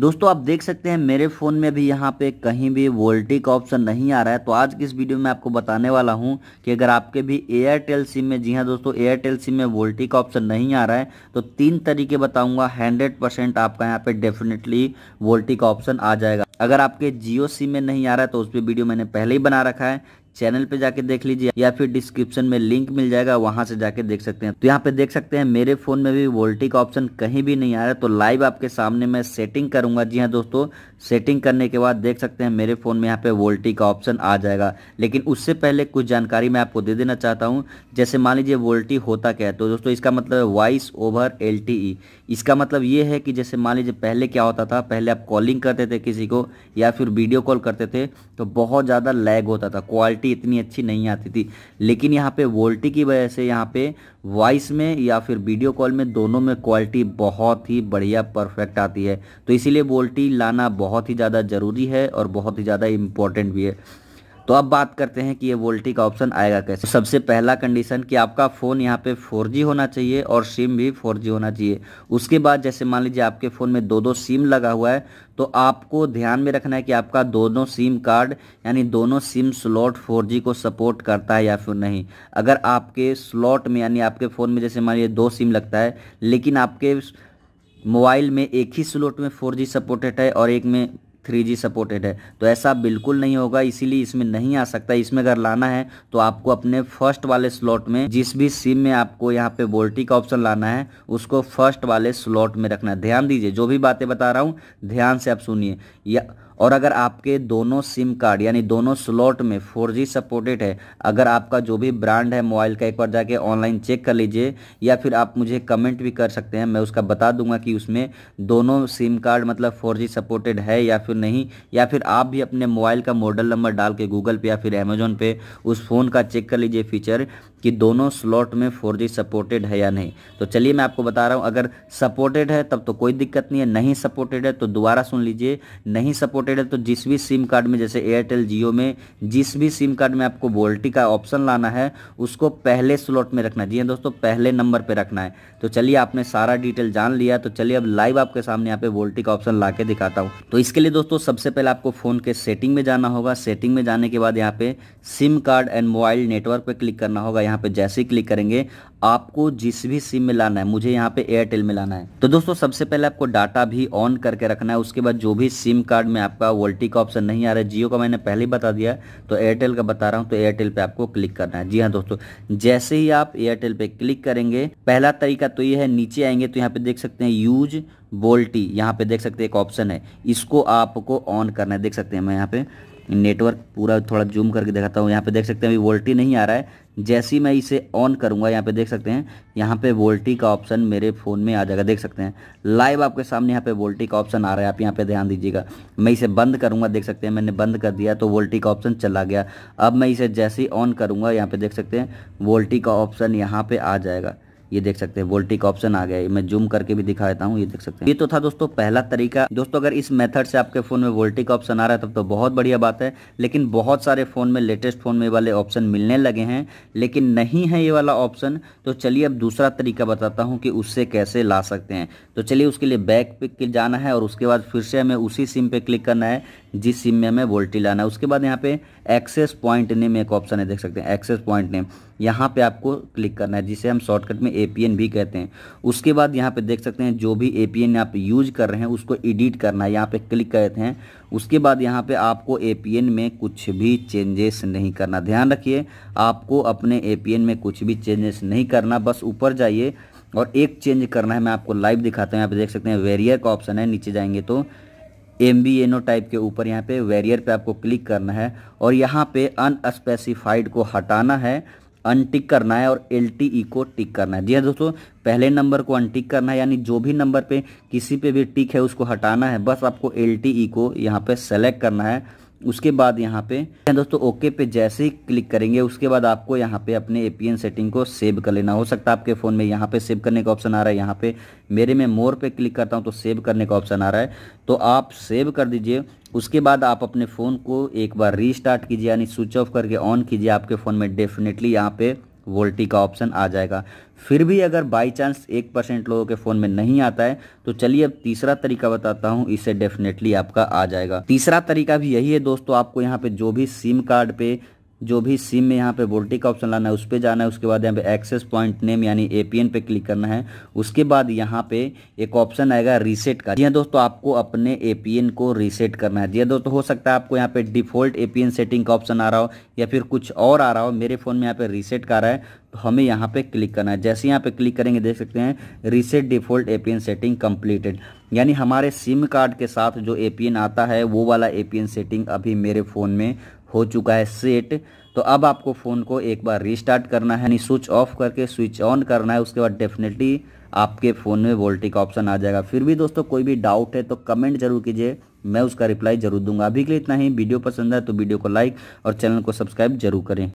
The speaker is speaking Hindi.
दोस्तों आप देख सकते हैं मेरे फ़ोन में भी यहाँ पे कहीं भी वोल्टी का ऑप्शन नहीं आ रहा है तो आज की इस वीडियो में आपको बताने वाला हूँ कि अगर आपके भी एयरटेल सिम में जी हाँ दोस्तों एयरटेल सिम में वोल्टी का ऑप्शन नहीं आ रहा है तो तीन तरीके बताऊँगा हंड्रेड परसेंट आपका यहाँ पे डेफिनेटली वोल्टी का ऑप्शन आ जाएगा अगर आपके जियो सिम में नहीं आ रहा है तो उस पर वीडियो मैंने पहले ही बना रखा है चैनल पे जाके देख लीजिए या फिर डिस्क्रिप्शन में लिंक मिल जाएगा वहां से जाके देख सकते हैं तो यहाँ पे देख सकते हैं मेरे फोन में भी वोल्टी का ऑप्शन कहीं भी नहीं आ रहा है तो लाइव आपके सामने मैं सेटिंग करूंगा जी हाँ दोस्तों सेटिंग करने के बाद देख सकते हैं मेरे फोन में यहाँ पे वोल्टी का ऑप्शन आ जाएगा लेकिन उससे पहले कुछ जानकारी मैं आपको दे देना चाहता हूँ जैसे मान लीजिए वोल्टी होता क्या है तो दोस्तों इसका मतलब है वॉइस ओवर एल इसका मतलब ये है कि जैसे मान लीजिए पहले क्या होता था पहले आप कॉलिंग करते थे किसी को या फिर वीडियो कॉल करते थे तो बहुत ज़्यादा लैग होता था क्वालिटी क्लैरिटी इतनी अच्छी नहीं आती थी लेकिन यहाँ पे वोल्टी की वजह से यहाँ पे वॉइस में या फिर वीडियो कॉल में दोनों में क्वालिटी बहुत ही बढ़िया परफेक्ट आती है तो इसीलिए वोल्टी लाना बहुत ही ज़्यादा ज़रूरी है और बहुत ही ज़्यादा इम्पोर्टेंट भी है तो अब बात करते हैं कि ये वोल्टी का ऑप्शन आएगा कैसे सबसे पहला कंडीशन कि आपका फ़ोन यहाँ पे 4G होना चाहिए और सिम भी 4G होना चाहिए उसके बाद जैसे मान लीजिए आपके फ़ोन में दो दो सिम लगा हुआ है तो आपको ध्यान में रखना है कि आपका दोनों सिम कार्ड यानी दोनों सिम स्लॉट 4G को सपोर्ट करता है या फिर नहीं अगर आपके स्लॉट में यानी आपके फ़ोन में जैसे मान लीजिए दो सिम लगता है लेकिन आपके मोबाइल में एक ही स्लॉट में 4G सपोर्टेड है और एक में थ्री सपोर्टेड है तो ऐसा बिल्कुल नहीं होगा इसीलिए इसमें नहीं आ सकता इसमें अगर लाना है तो आपको अपने फर्स्ट वाले स्लॉट में जिस भी सिम में आपको यहाँ पे वोल्टी का ऑप्शन लाना है उसको फर्स्ट वाले स्लॉट में रखना है ध्यान दीजिए जो भी बातें बता रहा हूँ ध्यान से आप सुनिए या और अगर आपके दोनों सिम कार्ड यानी दोनों स्लॉट में 4G सपोर्टेड है अगर आपका जो भी ब्रांड है मोबाइल का एक बार जाके ऑनलाइन चेक कर लीजिए या फिर आप मुझे कमेंट भी कर सकते हैं मैं उसका बता दूंगा कि उसमें दोनों सिम कार्ड मतलब 4G सपोर्टेड है या फिर नहीं या फिर आप भी अपने मोबाइल का मॉडल नंबर डाल के गूगल पे या फिर अमेजोन पे उस फ़ोन का चेक कर लीजिए फीचर कि दोनों स्लॉट में 4G सपोर्टेड है या नहीं तो चलिए मैं आपको बता रहा हूँ अगर सपोर्टेड है तब तो कोई दिक्कत नहीं है नहीं सपोर्टेड है तो दोबारा सुन लीजिए नहीं सपोर्टेड कनेक्टेड है तो जिस भी सिम कार्ड में जैसे एयरटेल जियो में जिस भी सिम कार्ड में आपको वोल्टी का ऑप्शन लाना है उसको पहले स्लॉट में रखना है जी हाँ दोस्तों पहले नंबर पर रखना है तो चलिए आपने सारा डिटेल जान लिया तो चलिए अब लाइव आपके सामने यहाँ पे वोल्टी का ऑप्शन ला दिखाता हूँ तो इसके लिए दोस्तों सबसे पहले आपको फ़ोन के सेटिंग में जाना होगा सेटिंग में जाने के बाद यहाँ पे SIM card and mobile network पर क्लिक करना होगा यहाँ पे जैसे ही क्लिक करेंगे आपको जिस भी सिम में लाना है मुझे यहाँ पे एयरटेल में लाना है तो दोस्तों सबसे पहले आपको डाटा भी ऑन करके रखना है उसके बाद जो भी सिम कार्ड में आपका वोल्टी का ऑप्शन नहीं आ रहा है जियो का मैंने पहले ही बता दिया तो एयरटेल का बता रहा हूँ तो एयरटेल पे आपको क्लिक करना है जी हाँ दोस्तों जैसे ही आप एयरटेल पे क्लिक करेंगे पहला तरीका तो ये है नीचे आएंगे तो यहाँ पे देख सकते हैं यूज वोल्टी यहाँ पे देख सकते हैं एक ऑप्शन है इसको आपको ऑन करना है देख सकते हैं मैं यहाँ पे नेटवर्क पूरा थोड़ा जूम करके दिखाता हूँ यहाँ पे देख सकते हैं अभी वोल्टी नहीं आ रहा है जैसे ही मैं इसे ऑन करूँगा यहाँ पे देख सकते हैं यहाँ पे वोल्टी का ऑप्शन मेरे फ़ोन में आ जाएगा देख सकते हैं लाइव आपके सामने यहाँ पे वोल्टी का ऑप्शन आ रहा है आप यहाँ पे ध्यान दीजिएगा मैं इसे बंद करूँगा देख सकते हैं मैंने बंद कर दिया तो वोल्टी का ऑप्शन चला गया अब मैं इसे जैसे ही ऑन करूँगा यहाँ पर देख सकते हैं वोल्टी का ऑप्शन यहाँ पर आ जाएगा ये देख सकते हैं वोल्टिक ऑप्शन आ गया मैं जूम करके भी दिखा देता हूँ ये देख सकते हैं ये तो था दोस्तों पहला तरीका दोस्तों अगर इस मेथड से आपके फोन में वोल्टिक ऑप्शन आ रहा है तब तो बहुत बढ़िया बात है लेकिन बहुत सारे फोन में लेटेस्ट फोन में वाले ऑप्शन मिलने लगे हैं लेकिन नहीं है ये वाला ऑप्शन तो चलिए अब दूसरा तरीका बताता हूँ कि उससे कैसे ला सकते हैं तो चलिए उसके लिए बैक पे जाना है और उसके बाद फिर से हमें उसी सिम पे क्लिक करना है जिस सिम में हमें वोल्टी लाना है उसके बाद यहाँ पे एक्सेस पॉइंट नेम एक ऑप्शन है देख सकते हैं एक्सेस पॉइंट नेम यहाँ पे आपको क्लिक करना है जिसे हम शॉर्टकट में एपीएन भी कहते हैं उसके बाद यहाँ पे देख सकते हैं जो भी एपीएन आप यूज कर रहे हैं उसको एडिट करना है यहाँ पे क्लिक करते हैं उसके बाद यहाँ पे आपको एपीएन में कुछ भी चेंजेस नहीं करना ध्यान रखिए आपको अपने एपीएन में कुछ भी चेंजेस नहीं करना बस ऊपर जाइए और एक चेंज करना है मैं आपको लाइव दिखाता हूँ यहाँ पे देख सकते हैं वेरियर का ऑप्शन है नीचे जाएंगे तो M B N O type के ऊपर यहाँ पे वेरियर पे आपको क्लिक करना है और यहाँ पे अनस्पेसिफाइड को हटाना है अनटिक करना है और एल टी ई को टिक करना है जी हाँ दोस्तों पहले नंबर को अनटिक करना है यानी जो भी नंबर पे किसी पे भी टिक है उसको हटाना है बस आपको एल टी ई को यहाँ पे सेलेक्ट करना है उसके बाद यहाँ पे दोस्तों ओके पे जैसे ही क्लिक करेंगे उसके बाद आपको यहाँ पे अपने एपीएन सेटिंग को सेव कर लेना हो सकता है आपके फ़ोन में यहाँ पे सेव करने का ऑप्शन आ रहा है यहाँ पे मेरे में मोर पे क्लिक करता हूँ तो सेव करने का ऑप्शन आ रहा है तो आप सेव कर दीजिए उसके बाद आप अपने फ़ोन को एक बार रीस्टार्ट कीजिए यानी स्विच ऑफ करके ऑन कीजिए आपके फ़ोन में डेफिनेटली यहाँ पे वोल्टी का ऑप्शन आ जाएगा फिर भी अगर बाय चांस एक परसेंट लोगों के फ़ोन में नहीं आता है तो चलिए अब तीसरा तरीका बताता हूँ इसे डेफिनेटली आपका आ जाएगा तीसरा तरीका भी यही है दोस्तों आपको यहाँ पे जो भी सिम कार्ड पे जो भी सिम में यहाँ पे का ऑप्शन लाना है उस पर जाना है उसके बाद यहाँ पे एक्सेस पॉइंट नेम यानी एपीएन पे क्लिक करना है उसके बाद यहाँ पे एक ऑप्शन आएगा रीसेट का जी हाँ दोस्तों आपको अपने एपीएन को रीसेट करना है जी हाँ दोस्तों हो सकता है आपको यहाँ पे डिफॉल्ट एपीएन सेटिंग का ऑप्शन आ रहा हो या फिर कुछ और आ रहा हो मेरे फ़ोन में यहाँ पे रीसेट का आ रहा है तो हमें यहाँ पे क्लिक करना है जैसे यहाँ पे क्लिक करेंगे देख सकते हैं reset default APN setting completed यानी हमारे सिम कार्ड के साथ जो एपीएन आता है वो वाला एपीएन सेटिंग अभी मेरे फ़ोन में हो चुका है सेट तो अब आपको फ़ोन को एक बार रिस्टार्ट करना है यानी स्विच ऑफ करके स्विच ऑन करना है उसके बाद डेफिनेटली आपके फ़ोन में वोल्टी का ऑप्शन आ जाएगा फिर भी दोस्तों कोई भी डाउट है तो कमेंट जरूर कीजिए मैं उसका रिप्लाई जरूर दूंगा अभी के लिए इतना ही वीडियो पसंद है तो वीडियो को लाइक और चैनल को सब्सक्राइब जरूर करें